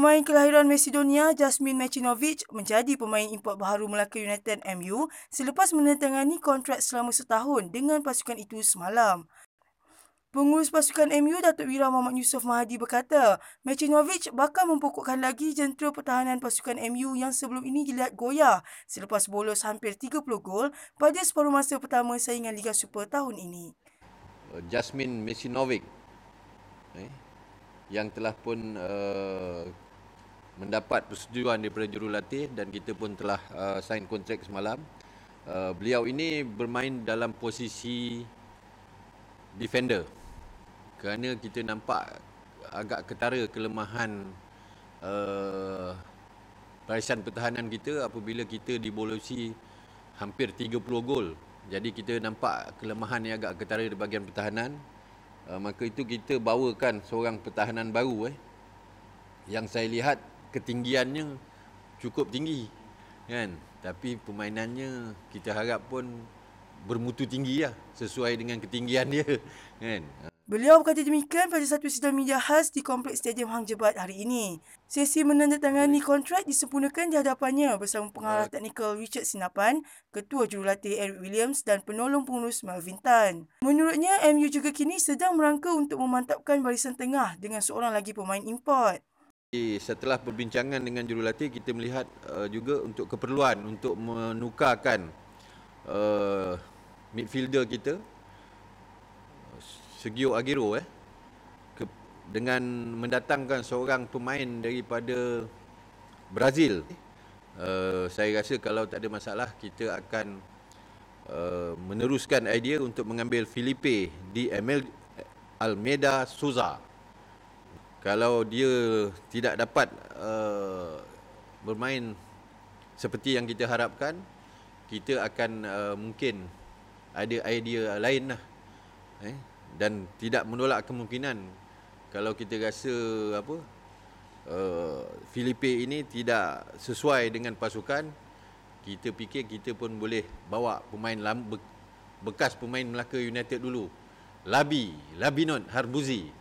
Pemain kelahiran Macedonia Jasmine Macinovic menjadi pemain import baharu Melaka United MU selepas menandatangani kontrak selama setahun dengan pasukan itu semalam. Pengurus pasukan MU Datuk Wira Muhammad Yusof Mahadi berkata, Macinovic bakal mempokokkan lagi jentera pertahanan pasukan MU yang sebelum ini dilihat goyah selepas bolos hampir 30 gol pada separuh masa pertama saingan Liga Super tahun ini. Eh, Jasmine Macinovic eh, yang telah pun uh, mendapat persetujuan daripada jurulatih dan kita pun telah uh, sign kontrak semalam. Uh, beliau ini bermain dalam posisi defender. Kerana kita nampak agak ketara kelemahan uh, barisan pertahanan kita apabila kita dibolusi hampir 30 gol. Jadi kita nampak kelemahan yang agak ketara di bahagian pertahanan. Uh, maka itu kita bawakan seorang pertahanan baru eh. Yang saya lihat ketinggiannya cukup tinggi kan tapi permainannya kita harap pun bermutu tinggi lah sesuai dengan ketinggian dia kan Beliau berkata demikian pada satu sidang media khas di Kompleks Stadium Hang Jebat hari ini. Sesi menandatangani kontrak disempurnakan di hadapannya bersama pengarah teknikal Richard Sinapan, ketua jurulatih Eric Williams dan penolong pengurus Melvin Tan. Menurutnya, MU juga kini sedang merangka untuk memantapkan barisan tengah dengan seorang lagi pemain import setelah perbincangan dengan jurulatih kita melihat uh, juga untuk keperluan untuk menukarkan uh, midfielder kita Sergio Aguero eh ke, dengan mendatangkan seorang pemain daripada Brazil uh, saya rasa kalau tak ada masalah kita akan uh, meneruskan idea untuk mengambil Felipe di ML, Almeida Souza kalau dia tidak dapat uh, bermain seperti yang kita harapkan kita akan uh, mungkin ada idea lain lah eh? dan tidak menolak kemungkinan kalau kita rasa apa uh, Filipe ini tidak sesuai dengan pasukan kita fikir kita pun boleh bawa pemain lama, bekas pemain Melaka United dulu Labi Labinon Harbuzi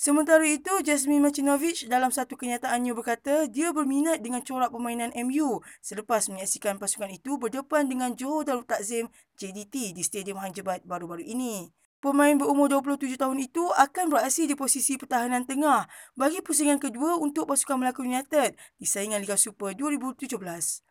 Sementara itu, Jasmine Macinovic dalam satu kenyataannya berkata dia berminat dengan corak permainan MU selepas menyaksikan pasukan itu berdepan dengan Johor Darul Takzim JDT di Stadium Hanjabat baru-baru ini. Pemain berumur 27 tahun itu akan beraksi di posisi pertahanan tengah bagi pusingan kedua untuk pasukan Melaka United di saingan Liga Super 2017.